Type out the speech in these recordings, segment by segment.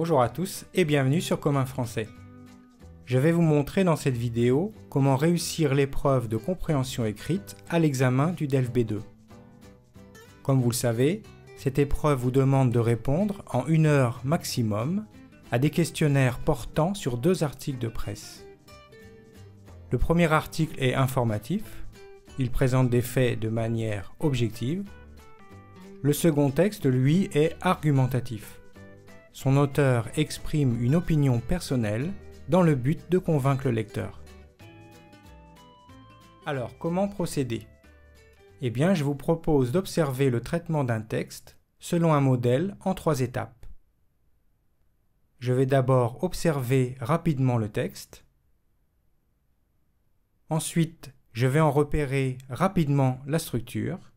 Bonjour à tous et bienvenue sur Commun Français. Je vais vous montrer dans cette vidéo comment réussir l'épreuve de compréhension écrite à l'examen du DELF B2. Comme vous le savez, cette épreuve vous demande de répondre en une heure maximum à des questionnaires portant sur deux articles de presse. Le premier article est informatif, il présente des faits de manière objective. Le second texte, lui, est argumentatif. Son auteur exprime une opinion personnelle dans le but de convaincre le lecteur. Alors, comment procéder Eh bien, je vous propose d'observer le traitement d'un texte selon un modèle en trois étapes. Je vais d'abord observer rapidement le texte. Ensuite, je vais en repérer rapidement la structure.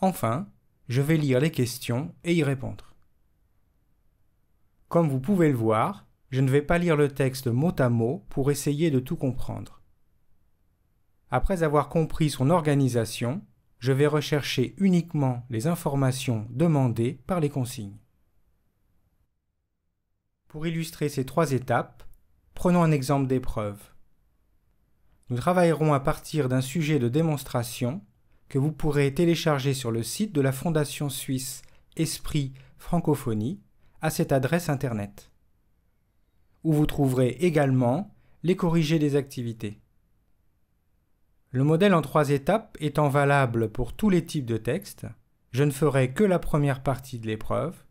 Enfin, je vais lire les questions et y répondre. Comme vous pouvez le voir, je ne vais pas lire le texte mot à mot pour essayer de tout comprendre. Après avoir compris son organisation, je vais rechercher uniquement les informations demandées par les consignes. Pour illustrer ces trois étapes, prenons un exemple d'épreuve. Nous travaillerons à partir d'un sujet de démonstration que vous pourrez télécharger sur le site de la Fondation suisse Esprit Francophonie à cette adresse Internet, où vous trouverez également les corrigés des activités. Le modèle en trois étapes étant valable pour tous les types de textes, je ne ferai que la première partie de l'épreuve,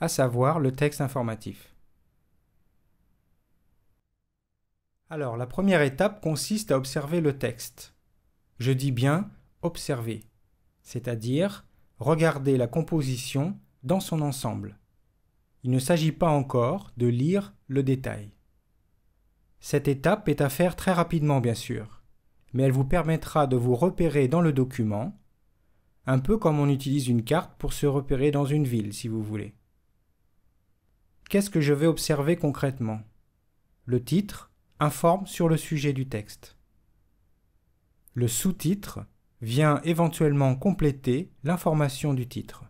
à savoir le texte informatif. Alors, la première étape consiste à observer le texte. Je dis bien observer, c'est-à-dire regarder la composition dans son ensemble. Il ne s'agit pas encore de lire le détail. Cette étape est à faire très rapidement bien sûr, mais elle vous permettra de vous repérer dans le document, un peu comme on utilise une carte pour se repérer dans une ville si vous voulez. Qu'est-ce que je vais observer concrètement Le titre informe sur le sujet du texte. Le sous-titre vient éventuellement compléter l'information du titre.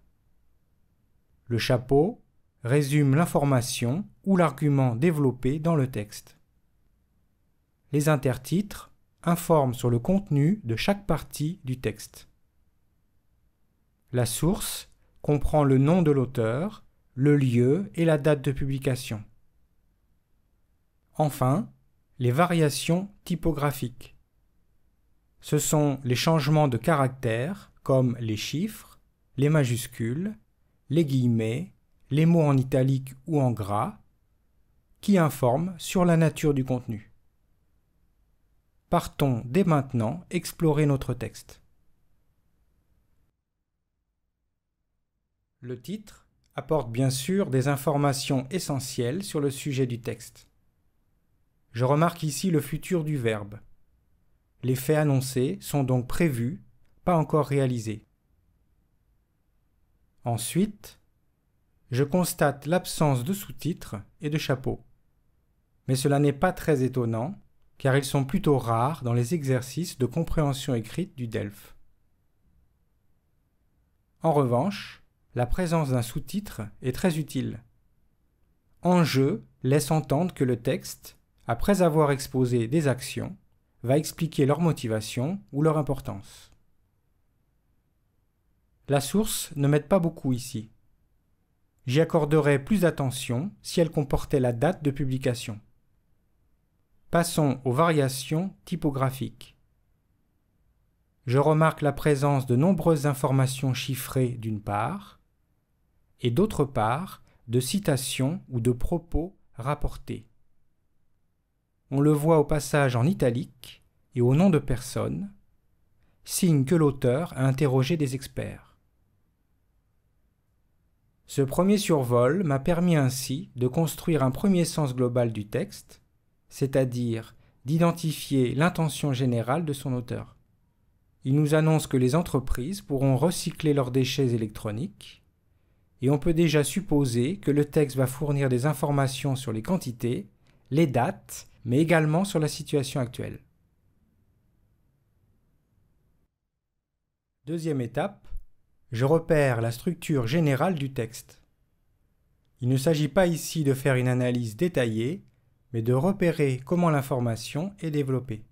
Le chapeau résume l'information ou l'argument développé dans le texte. Les intertitres informent sur le contenu de chaque partie du texte. La source comprend le nom de l'auteur, le lieu et la date de publication. Enfin, les variations typographiques. Ce sont les changements de caractères comme les chiffres, les majuscules, les guillemets, les mots en italique ou en gras qui informent sur la nature du contenu. Partons dès maintenant explorer notre texte. Le titre apporte bien sûr des informations essentielles sur le sujet du texte. Je remarque ici le futur du verbe. Les faits annoncés sont donc prévus, pas encore réalisés. Ensuite, je constate l'absence de sous-titres et de chapeaux. Mais cela n'est pas très étonnant, car ils sont plutôt rares dans les exercices de compréhension écrite du DELF. En revanche, la présence d'un sous-titre est très utile. Enjeu laisse entendre que le texte, après avoir exposé des actions, va expliquer leur motivation ou leur importance. La source ne m'aide pas beaucoup ici. J'y accorderais plus d'attention si elle comportait la date de publication. Passons aux variations typographiques. Je remarque la présence de nombreuses informations chiffrées d'une part, et d'autre part, de citations ou de propos rapportés. On le voit au passage en italique et au nom de personnes, signe que l'auteur a interrogé des experts. Ce premier survol m'a permis ainsi de construire un premier sens global du texte, c'est-à-dire d'identifier l'intention générale de son auteur. Il nous annonce que les entreprises pourront recycler leurs déchets électroniques, et on peut déjà supposer que le texte va fournir des informations sur les quantités, les dates, mais également sur la situation actuelle. Deuxième étape, je repère la structure générale du texte. Il ne s'agit pas ici de faire une analyse détaillée, mais de repérer comment l'information est développée.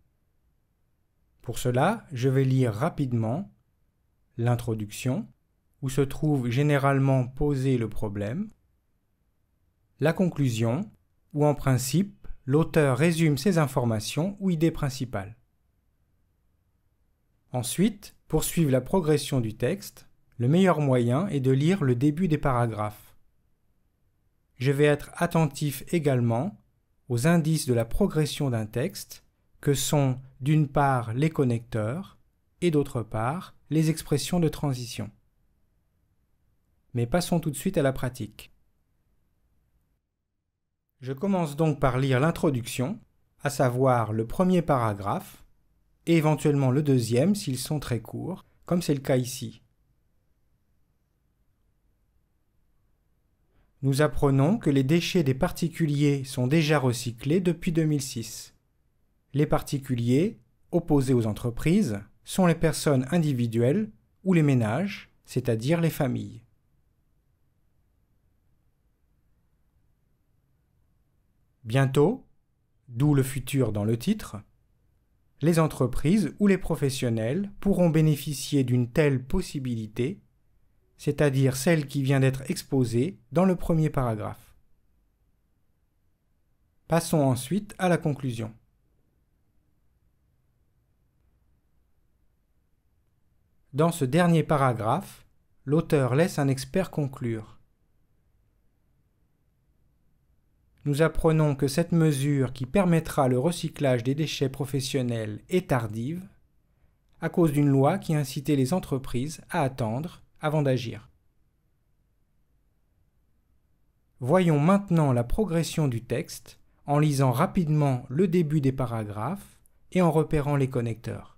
Pour cela, je vais lire rapidement l'introduction, où se trouve généralement posé le problème, la conclusion, où en principe, l'auteur résume ses informations ou idées principales. Ensuite, poursuivre la progression du texte, le meilleur moyen est de lire le début des paragraphes. Je vais être attentif également aux indices de la progression d'un texte, que sont d'une part les connecteurs et d'autre part les expressions de transition. Mais passons tout de suite à la pratique. Je commence donc par lire l'introduction, à savoir le premier paragraphe, et éventuellement le deuxième s'ils sont très courts, comme c'est le cas ici. nous apprenons que les déchets des particuliers sont déjà recyclés depuis 2006. Les particuliers, opposés aux entreprises, sont les personnes individuelles ou les ménages, c'est-à-dire les familles. Bientôt, d'où le futur dans le titre, les entreprises ou les professionnels pourront bénéficier d'une telle possibilité c'est-à-dire celle qui vient d'être exposée dans le premier paragraphe. Passons ensuite à la conclusion. Dans ce dernier paragraphe, l'auteur laisse un expert conclure. Nous apprenons que cette mesure qui permettra le recyclage des déchets professionnels est tardive à cause d'une loi qui incitait les entreprises à attendre avant d'agir. Voyons maintenant la progression du texte en lisant rapidement le début des paragraphes et en repérant les connecteurs.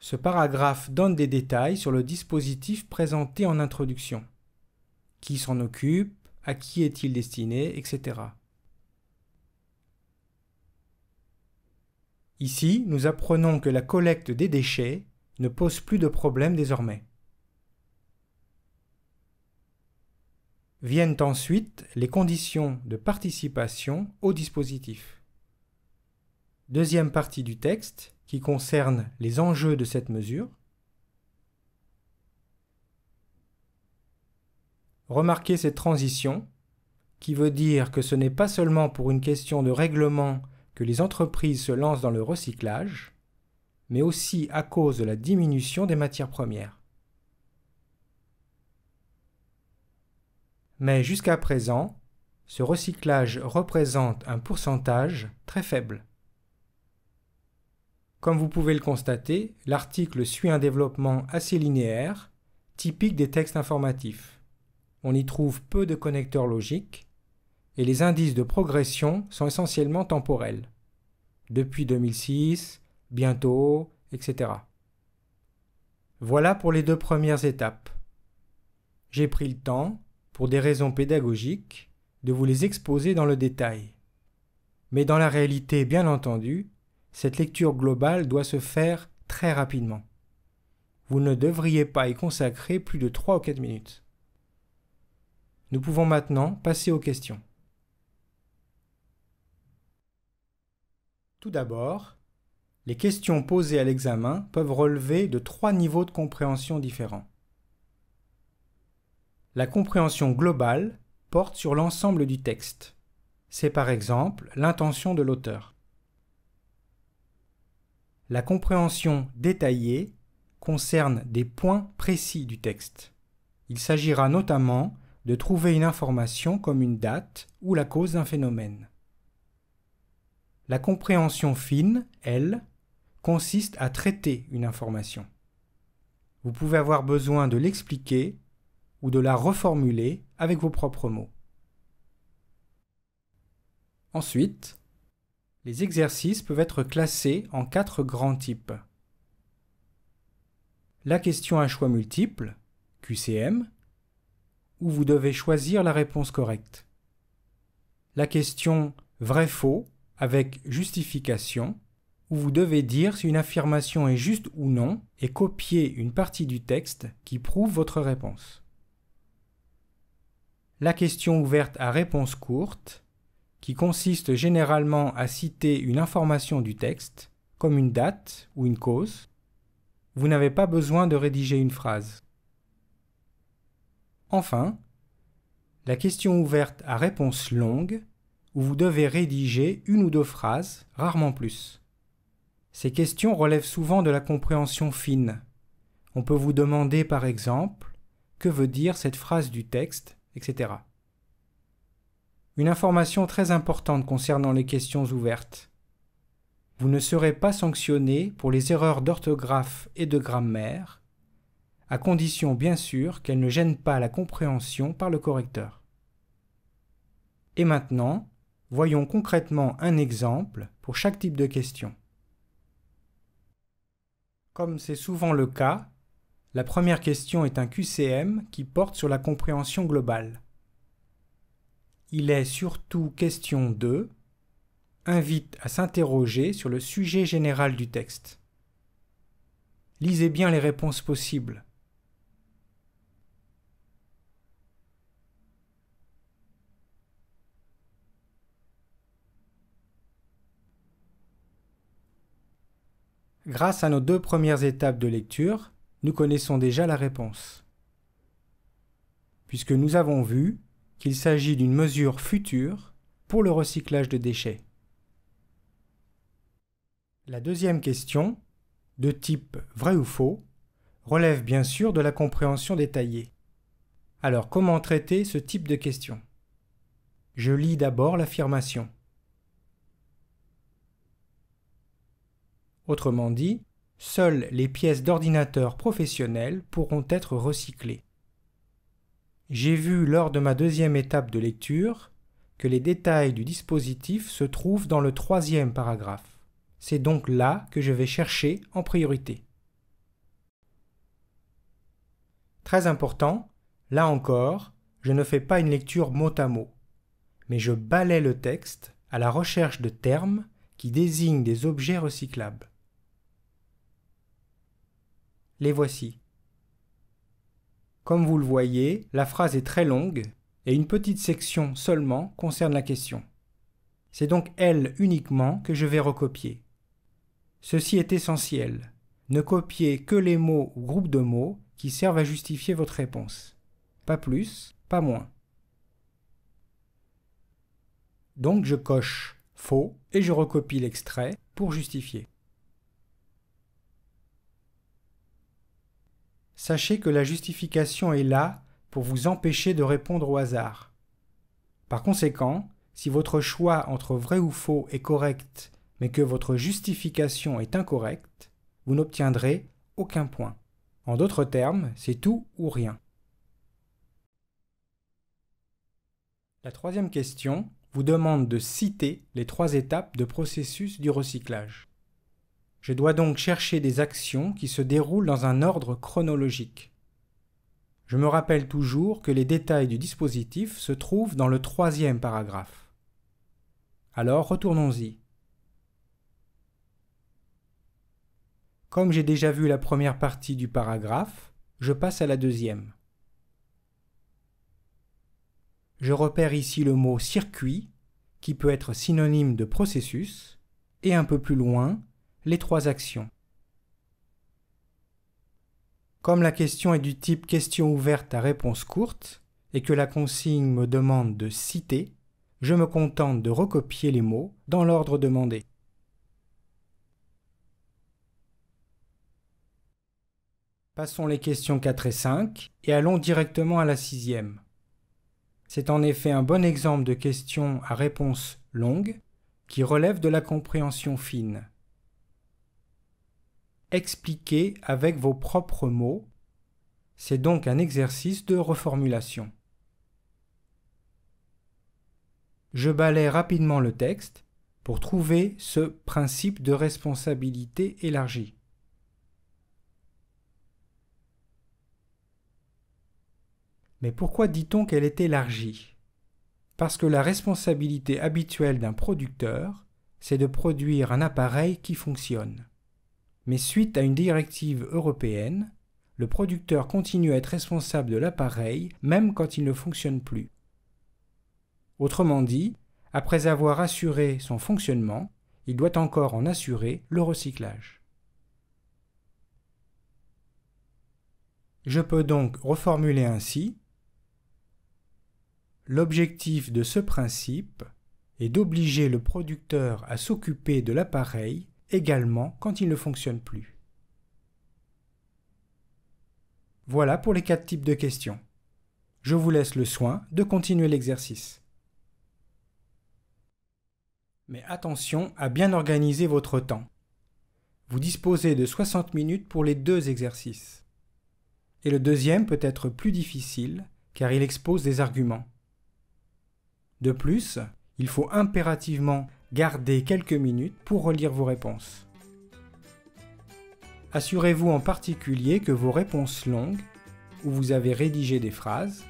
Ce paragraphe donne des détails sur le dispositif présenté en introduction. Qui s'en occupe, à qui est-il destiné, etc. Ici, nous apprenons que la collecte des déchets ne pose plus de problème désormais. Viennent ensuite les conditions de participation au dispositif. Deuxième partie du texte qui concerne les enjeux de cette mesure. Remarquez cette transition qui veut dire que ce n'est pas seulement pour une question de règlement que les entreprises se lancent dans le recyclage, mais aussi à cause de la diminution des matières premières. Mais jusqu'à présent, ce recyclage représente un pourcentage très faible. Comme vous pouvez le constater, l'article suit un développement assez linéaire, typique des textes informatifs. On y trouve peu de connecteurs logiques, et les indices de progression sont essentiellement temporels depuis 2006, bientôt, etc. Voilà pour les deux premières étapes. J'ai pris le temps, pour des raisons pédagogiques, de vous les exposer dans le détail. Mais dans la réalité, bien entendu, cette lecture globale doit se faire très rapidement. Vous ne devriez pas y consacrer plus de 3 ou 4 minutes. Nous pouvons maintenant passer aux questions. Tout d'abord, les questions posées à l'examen peuvent relever de trois niveaux de compréhension différents. La compréhension globale porte sur l'ensemble du texte. C'est par exemple l'intention de l'auteur. La compréhension détaillée concerne des points précis du texte. Il s'agira notamment de trouver une information comme une date ou la cause d'un phénomène. La compréhension fine, elle, consiste à traiter une information. Vous pouvez avoir besoin de l'expliquer ou de la reformuler avec vos propres mots. Ensuite, les exercices peuvent être classés en quatre grands types. La question à choix multiple, QCM, où vous devez choisir la réponse correcte. La question vrai-faux, avec justification, où vous devez dire si une affirmation est juste ou non et copier une partie du texte qui prouve votre réponse. La question ouverte à réponse courte, qui consiste généralement à citer une information du texte, comme une date ou une cause. Vous n'avez pas besoin de rédiger une phrase. Enfin, la question ouverte à réponse longue, vous devez rédiger une ou deux phrases, rarement plus. Ces questions relèvent souvent de la compréhension fine. On peut vous demander par exemple que veut dire cette phrase du texte, etc. Une information très importante concernant les questions ouvertes. Vous ne serez pas sanctionné pour les erreurs d'orthographe et de grammaire, à condition bien sûr qu'elles ne gênent pas la compréhension par le correcteur. Et maintenant, Voyons concrètement un exemple pour chaque type de question. Comme c'est souvent le cas, la première question est un QCM qui porte sur la compréhension globale. Il est surtout question de invite à s'interroger sur le sujet général du texte. Lisez bien les réponses possibles. Grâce à nos deux premières étapes de lecture, nous connaissons déjà la réponse. Puisque nous avons vu qu'il s'agit d'une mesure future pour le recyclage de déchets. La deuxième question, de type vrai ou faux, relève bien sûr de la compréhension détaillée. Alors comment traiter ce type de question Je lis d'abord l'affirmation. Autrement dit, seules les pièces d'ordinateur professionnels pourront être recyclées. J'ai vu lors de ma deuxième étape de lecture que les détails du dispositif se trouvent dans le troisième paragraphe. C'est donc là que je vais chercher en priorité. Très important, là encore, je ne fais pas une lecture mot à mot, mais je balaie le texte à la recherche de termes qui désignent des objets recyclables les voici. Comme vous le voyez, la phrase est très longue et une petite section seulement concerne la question. C'est donc elle uniquement que je vais recopier. Ceci est essentiel. Ne copiez que les mots ou groupes de mots qui servent à justifier votre réponse. Pas plus, pas moins. Donc je coche faux et je recopie l'extrait pour justifier. sachez que la justification est là pour vous empêcher de répondre au hasard. Par conséquent, si votre choix entre vrai ou faux est correct, mais que votre justification est incorrecte, vous n'obtiendrez aucun point. En d'autres termes, c'est tout ou rien. La troisième question vous demande de citer les trois étapes de processus du recyclage. Je dois donc chercher des actions qui se déroulent dans un ordre chronologique. Je me rappelle toujours que les détails du dispositif se trouvent dans le troisième paragraphe. Alors retournons-y. Comme j'ai déjà vu la première partie du paragraphe, je passe à la deuxième. Je repère ici le mot circuit, qui peut être synonyme de processus, et un peu plus loin, les trois actions. Comme la question est du type question ouverte à réponse courte, et que la consigne me demande de citer, je me contente de recopier les mots dans l'ordre demandé. Passons les questions 4 et 5 et allons directement à la sixième. C'est en effet un bon exemple de question à réponse longue qui relève de la compréhension fine expliquer avec vos propres mots. C'est donc un exercice de reformulation. Je balaie rapidement le texte pour trouver ce principe de responsabilité élargie. Mais pourquoi dit-on qu'elle est élargie Parce que la responsabilité habituelle d'un producteur, c'est de produire un appareil qui fonctionne mais suite à une directive européenne, le producteur continue à être responsable de l'appareil même quand il ne fonctionne plus. Autrement dit, après avoir assuré son fonctionnement, il doit encore en assurer le recyclage. Je peux donc reformuler ainsi L'objectif de ce principe est d'obliger le producteur à s'occuper de l'appareil également quand il ne fonctionne plus. Voilà pour les quatre types de questions. Je vous laisse le soin de continuer l'exercice. Mais attention à bien organiser votre temps. Vous disposez de 60 minutes pour les deux exercices. Et le deuxième peut être plus difficile car il expose des arguments. De plus, il faut impérativement Gardez quelques minutes pour relire vos réponses. Assurez-vous en particulier que vos réponses longues, où vous avez rédigé des phrases,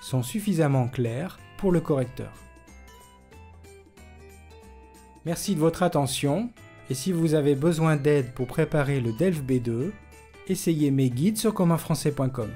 sont suffisamment claires pour le correcteur. Merci de votre attention et si vous avez besoin d'aide pour préparer le DELF B2, essayez mes guides sur communfrançais.com.